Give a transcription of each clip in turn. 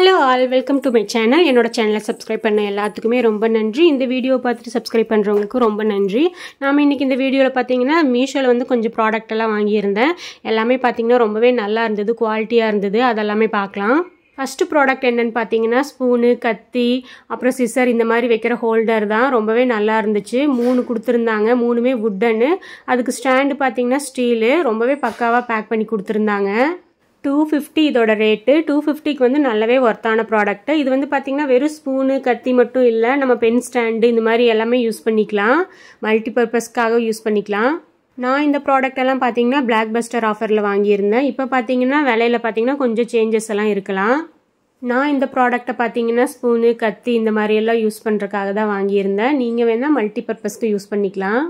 hello all welcome to my channel என்னோட சேனலை subscribe பண்ண எல்லாத்துக்குமே ரொம்ப நன்றி இந்த வீடியோ பார்த்துட்டு சப்ஸ்கிரைப் பண்ணுறவங்களுக்கு ரொம்ப நன்றி நாம் இன்றைக்கி இந்த வீடியோவில் பார்த்தீங்கன்னா மீஷோவில் வந்து கொஞ்சம் ப்ராடக்ட் எல்லாம் வாங்கியிருந்தேன் எல்லாமே பார்த்தீங்கன்னா ரொம்பவே நல்லா இருந்தது குவாலிட்டியாக இருந்தது அதெல்லாமே பார்க்கலாம் ஃபஸ்ட்டு ப்ராடக்ட் என்னென்னு பார்த்தீங்கன்னா ஸ்பூனு கத்தி அப்புறம் சிசர் இந்த மாதிரி வைக்கிற ஹோல்டர் தான் ரொம்பவே நல்லா இருந்துச்சு மூணு கொடுத்துருந்தாங்க மூணுமே வுட்டனு அதுக்கு ஸ்டாண்டு பார்த்தீங்கன்னா ஸ்டீலு ரொம்பவே பக்காவாக பேக் பண்ணி கொடுத்துருந்தாங்க டூ ஃபிஃப்டி இதோட ரேட்டு டூ ஃபிஃப்டிக்கு வந்து நல்லாவே ஒர்த்தான ப்ராடக்ட்டு இது வந்து பார்த்திங்கன்னா வெறும் ஸ்பூனு கத்தி மட்டும் இல்லை நம்ம பென் ஸ்டாண்டு இந்த மாதிரி எல்லாமே யூஸ் பண்ணிக்கலாம் மல்டி பர்பஸ்க்காக யூஸ் பண்ணிக்கலாம் நான் இந்த ப்ராடக்ட் எல்லாம் பார்த்தீங்கன்னா பிளாக் பஸ்டர் ஆஃபரில் வாங்கியிருந்தேன் இப்போ பார்த்தீங்கன்னா விலையில் பார்த்தீங்கன்னா கொஞ்சம் சேஞ்சஸ் எல்லாம் இருக்கலாம் நான் இந்த ப்ராடக்ட்டை பார்த்தீங்கன்னா ஸ்பூனு கத்தி இந்த மாதிரியெல்லாம் யூஸ் பண்ணுறதுக்காக தான் வாங்கியிருந்தேன் நீங்கள் வேணால் மல்டி பர்பஸ்க்கு யூஸ் பண்ணிக்கலாம்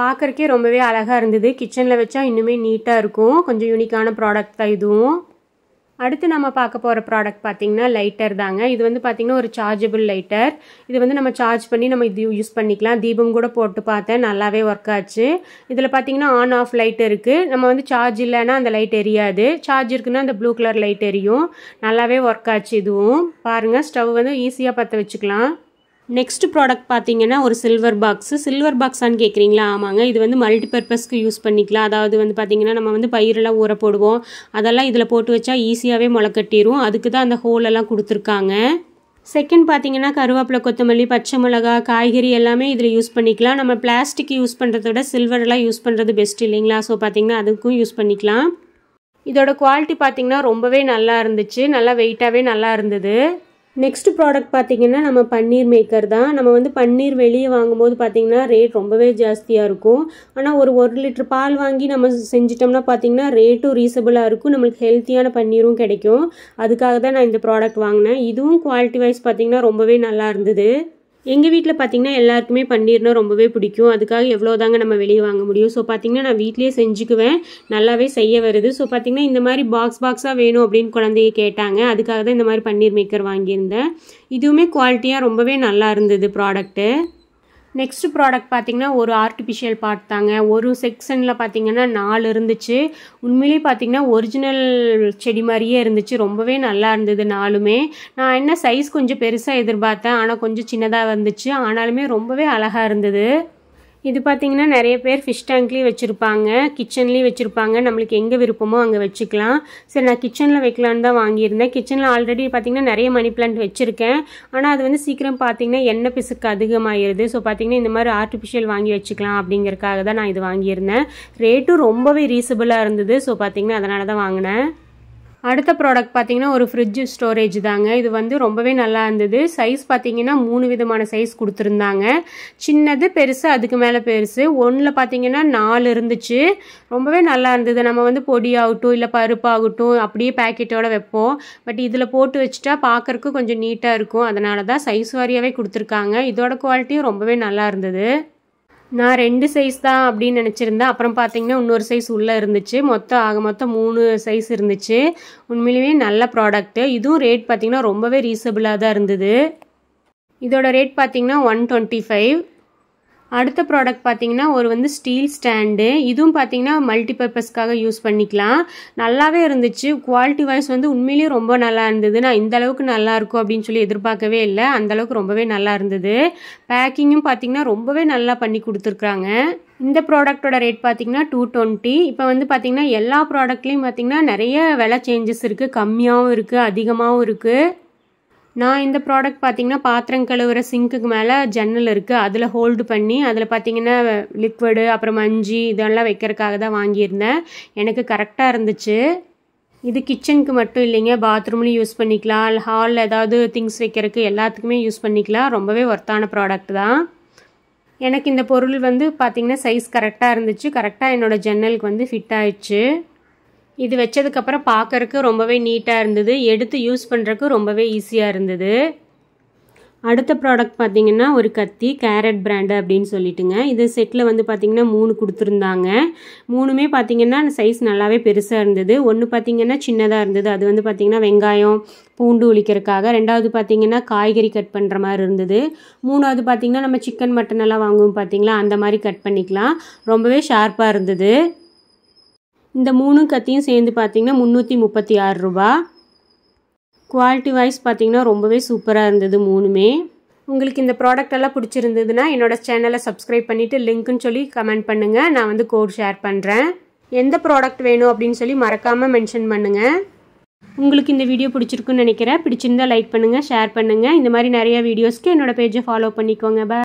பார்க்குறக்கே ரொம்பவே அழகாக இருந்தது கிச்சனில் வச்சா இன்னுமே நீட்டாக இருக்கும் கொஞ்சம் யூனிக்கான ப்ராடக்ட் தான் இதுவும் அடுத்து நம்ம பார்க்க போகிற ப்ராடக்ட் பார்த்திங்கன்னா லைட்டர் தாங்க இது வந்து பார்த்திங்கன்னா ஒரு சார்ஜபிள் லைட்டர் இது வந்து நம்ம சார்ஜ் பண்ணி நம்ம இது யூஸ் பண்ணிக்கலாம் தீபம் கூட போட்டு பார்த்தேன் நல்லாவே ஒர்க் ஆச்சு இதில் பார்த்திங்கன்னா ஆன் ஆஃப் லைட் இருக்குது நம்ம வந்து சார்ஜ் இல்லைன்னா அந்த லைட் எரியாது சார்ஜ் இருக்குன்னா அந்த ப்ளூ கலர் லைட் எரியும் நல்லாவே ஒர்க் ஆச்சு இதுவும் பாருங்கள் ஸ்டவ் வந்து ஈஸியாக பற்ற வச்சுக்கலாம் நெக்ஸ்ட் ப்ராடக்ட் பார்த்தீங்கன்னா ஒரு சில்வர் பாக்ஸு சில்வர் பாக்ஸான்னு கேட்குறீங்களா ஆமாங்க இது வந்து மல்டி பர்பஸ்க்கு யூஸ் பண்ணிக்கலாம் அதாவது வந்து பார்த்திங்கன்னா நம்ம வந்து பயிரெல்லாம் ஊற போடுவோம் அதெல்லாம் இதில் போட்டு வச்சா ஈஸியாகவே முளைக்கட்டிடும் அதுக்கு தான் அந்த ஹோலெல்லாம் கொடுத்துருக்காங்க செகண்ட் பார்த்தீங்கன்னா கருவேப்பிலை கொத்தமல்லி பச்சை மிளகா காய்கறி எல்லாமே இதில் யூஸ் பண்ணிக்கலாம் நம்ம பிளாஸ்டிக் யூஸ் பண்ணுறத விட சில்வரெல்லாம் யூஸ் பண்ணுறது பெஸ்ட் இல்லைங்களா ஸோ பார்த்தீங்கன்னா அதுக்கும் யூஸ் பண்ணிக்கலாம் இதோட குவாலிட்டி பார்த்திங்கன்னா ரொம்பவே நல்லா இருந்துச்சு நல்லா வெயிட்டாகவே நல்லா இருந்தது நெக்ஸ்ட் ப்ராடக்ட் பார்த்தீங்கன்னா நம்ம பன்னீர் மேக்கர் தான் நம்ம வந்து பன்னீர் வெளியே வாங்கும்போது பார்த்தீங்கன்னா ரேட் ரொம்பவே ஜாஸ்தியாக இருக்கும் ஆனால் ஒரு ஒரு லிட்டர் பால் வாங்கி நம்ம செஞ்சிட்டோம்னா பார்த்தீங்கன்னா ரேட்டும் ரீசபிளாக இருக்கும் நம்மளுக்கு ஹெல்த்தியான பன்னீரும் கிடைக்கும் அதுக்காக தான் நான் இந்த ப்ராடக்ட் வாங்கினேன் இதுவும் குவாலிட்டி வைஸ் பார்த்தீங்கன்னா ரொம்பவே நல்லா இருந்தது எங்கள் வீட்டில் பார்த்திங்கன்னா எல்லாருக்குமே பன்னீர்னா ரொம்பவே பிடிக்கும் அதுக்காக எவ்வளோ தாங்க நம்ம வெளியே வாங்க முடியும் ஸோ பார்த்திங்கன்னா நான் வீட்லேயே செஞ்சுக்குவேன் நல்லாவே செய்ய வருது ஸோ பார்த்திங்கன்னா இந்த மாதிரி பாக்ஸ் பாக்ஸாக வேணும் அப்படின்னு குழந்தைய கேட்டாங்க அதுக்காக தான் இந்த மாதிரி பன்னீர் மேக்கர் வாங்கியிருந்தேன் இதுவுமே குவாலிட்டியாக ரொம்பவே நல்லா இருந்தது ப்ராடக்ட்டு நெக்ஸ்ட் ப்ராடக்ட் பார்த்திங்கன்னா ஒரு ஆர்டிஃபிஷியல் பார்ட் தாங்க ஒரு செக்ஷனில் பார்த்திங்கன்னா நாலு இருந்துச்சு உண்மையிலேயே பார்த்திங்கன்னா ஒரிஜினல் செடி மாதிரியே இருந்துச்சு ரொம்பவே நல்லா இருந்தது நாலுமே நான் என்ன சைஸ் கொஞ்சம் பெருசாக எதிர்பார்த்தேன் ஆனால் கொஞ்சம் சின்னதாக வந்துச்சு ஆனாலுமே ரொம்பவே அழகாக இருந்தது இது பார்த்தீங்கன்னா நிறைய பேர் ஃபிஷ் டேங்க்லேயும் வச்சுருப்பாங்க கிச்சன்லேயும் வச்சுருப்பாங்க நம்மளுக்கு எங்கே விருப்பமோ அங்கே வச்சுக்கலாம் சரி நான் கிச்சனில் வைக்கலான்னு தான் வாங்கியிருந்தேன் கிச்சனில் ஆல்ரெடி பார்த்திங்கன்னா நிறைய மணி பிளான்ட் வச்சுருக்கேன் ஆனால் அது வந்து சீக்கிரம் பார்த்திங்கன்னா எண்ணெய் பிசுக்கு அதிகமாகிடுது ஸோ பார்த்திங்கன்னா இந்த மாதிரி ஆர்டிஃபிஷியல் வாங்கி வச்சுக்கலாம் அப்படிங்கிறக்காக தான் நான் இது வாங்கியிருந்தேன் ரேட்டும் ரொம்பவே ரீசபிளாக இருந்தது ஸோ பார்த்திங்கன்னா அதனால தான் வாங்கினேன் அடுத்த ப்ராடக்ட் பார்த்தீங்கன்னா ஒரு ஃப்ரிட்ஜ் ஸ்டோரேஜ் தாங்க இது வந்து ரொம்பவே நல்லா இருந்தது சைஸ் பார்த்தீங்கன்னா மூணு விதமான சைஸ் கொடுத்துருந்தாங்க சின்னது பெருசு அதுக்கு மேலே பெருசு ஒன்றில் பார்த்தீங்கன்னா நாலு இருந்துச்சு ரொம்பவே நல்லா இருந்தது நம்ம வந்து பொடி ஆகட்டும் இல்லை பருப்பாகட்டும் அப்படியே பேக்கெட்டோடு வைப்போம் பட் இதில் போட்டு வச்சுட்டா பார்க்குறக்கு கொஞ்சம் நீட்டாக இருக்கும் அதனால தான் சைஸ் வாரியாகவே கொடுத்துருக்காங்க இதோட குவாலிட்டியும் ரொம்பவே நல்லா இருந்தது நான் ரெண்டு சைஸ் தான் அப்படின்னு நினச்சிருந்தேன் அப்புறம் பார்த்தீங்கன்னா இன்னொரு சைஸ் உள்ளே இருந்துச்சு மொத்தம் ஆக மொத்தம் மூணு சைஸ் இருந்துச்சு உண்மையிலுமே நல்ல ப்ராடக்ட்டு இதுவும் ரேட் பார்த்திங்கன்னா ரொம்பவே ரீசபிளாக தான் இருந்தது இதோட ரேட் பார்த்திங்கன்னா ஒன் டுவெண்ட்டி ஃபைவ் அடுத்த ப்ராடக்ட் பார்த்தீங்கன்னா ஒரு வந்து ஸ்டீல் ஸ்டாண்டு இதுவும் பார்த்தீங்கன்னா மல்டி பர்பஸ்க்காக யூஸ் பண்ணிக்கலாம் நல்லாவே இருந்துச்சு குவாலிட்டி வைஸ் வந்து உண்மையிலேயே ரொம்ப நல்லா இருந்தது நான் இந்த அளவுக்கு நல்லா இருக்கும் அப்படின்னு சொல்லி எதிர்பார்க்கவே இல்லை அந்த அளவுக்கு ரொம்பவே நல்லா இருந்தது பேக்கிங்கும் பார்த்தீங்கன்னா ரொம்பவே நல்லா பண்ணி கொடுத்துருக்குறாங்க இந்த ப்ராடக்ட்டோட ரேட் பார்த்தீங்கன்னா டூ டுவெண்ட்டி இப்போ வந்து பார்த்தீங்கன்னா எல்லா ப்ராடக்ட்லேயும் பார்த்தீங்கன்னா நிறைய விலை சேஞ்சஸ் இருக்குது கம்மியாகவும் இருக்குது அதிகமாகவும் இருக்குது நான் இந்த ப்ராடக்ட் பார்த்தீங்கன்னா பாத்திரம் கழுவுற சிங்க்குக்கு மேலே ஜன்னல் இருக்குது அதில் ஹோல்டு பண்ணி அதில் பார்த்தீங்கன்னா லிக்விடு அப்புறம் மஞ்சி இதெல்லாம் வைக்கிறதுக்காக தான் வாங்கியிருந்தேன் எனக்கு கரெக்டாக இருந்துச்சு இது கிச்சனுக்கு மட்டும் இல்லைங்க பாத்ரூம்லேயும் யூஸ் பண்ணிக்கலாம் ஹாலில் ஏதாவது திங்ஸ் வைக்கிறதுக்கு எல்லாத்துக்குமே யூஸ் பண்ணிக்கலாம் ரொம்பவே ஒர்த்தான ப்ராடக்ட் தான் எனக்கு இந்த பொருள் வந்து பார்த்திங்கன்னா சைஸ் கரெக்டாக இருந்துச்சு கரெக்டாக என்னோடய ஜன்னலுக்கு வந்து ஃபிட் ஆயிடுச்சு இது வச்சதுக்கப்புறம் பார்க்கறக்கு ரொம்பவே நீட்டாக இருந்தது எடுத்து யூஸ் பண்ணுறக்கு ரொம்பவே ஈஸியாக இருந்தது அடுத்த ப்ராடக்ட் பார்த்திங்கன்னா ஒரு கத்தி கேரட் பிராண்டு அப்படின்னு சொல்லிட்டுங்க இது செட்டில் வந்து பார்த்திங்கன்னா மூணு கொடுத்துருந்தாங்க மூணுமே பார்த்திங்கன்னா சைஸ் நல்லாவே பெருசாக இருந்தது ஒன்று பார்த்திங்கன்னா சின்னதாக இருந்தது அது வந்து பார்த்திங்கன்னா வெங்காயம் பூண்டு ஒழிக்கிறதுக்காக ரெண்டாவது பார்த்திங்கன்னா காய்கறி கட் பண்ணுற மாதிரி இருந்தது மூணாவது பார்த்திங்கன்னா நம்ம சிக்கன் மட்டன் எல்லாம் வாங்குவோம் பார்த்திங்களா அந்த மாதிரி கட் பண்ணிக்கலாம் ரொம்பவே ஷார்ப்பாக இருந்தது இந்த மூணும் கத்தியும் சேர்ந்து பார்த்திங்கன்னா முந்நூற்றி முப்பத்தி ஆறு ரூபா குவாலிட்டி வைஸ் பார்த்திங்கன்னா ரொம்பவே சூப்பராக இருந்தது மூணுமே உங்களுக்கு இந்த ப்ராடக்ட் எல்லாம் பிடிச்சிருந்ததுன்னா என்னோடய சேனலை சப்ஸ்கிரைப் பண்ணிவிட்டு லிங்க்குன்னு சொல்லி கமெண்ட் பண்ணுங்கள் நான் வந்து கோட் ஷேர் பண்ணுறேன் எந்த ப்ராடக்ட் வேணும் அப்படின்னு சொல்லி மறக்காமல் மென்ஷன் பண்ணுங்கள் உங்களுக்கு இந்த வீடியோ பிடிச்சிருக்குன்னு நினைக்கிறேன் பிடிச்சிருந்தா லைக் பண்ணுங்கள் ஷேர் பண்ணுங்கள் இந்த மாதிரி நிறைய வீடியோஸ்க்கு என்னோடய பேஜை ஃபாலோ பண்ணிக்கோங்க பாய்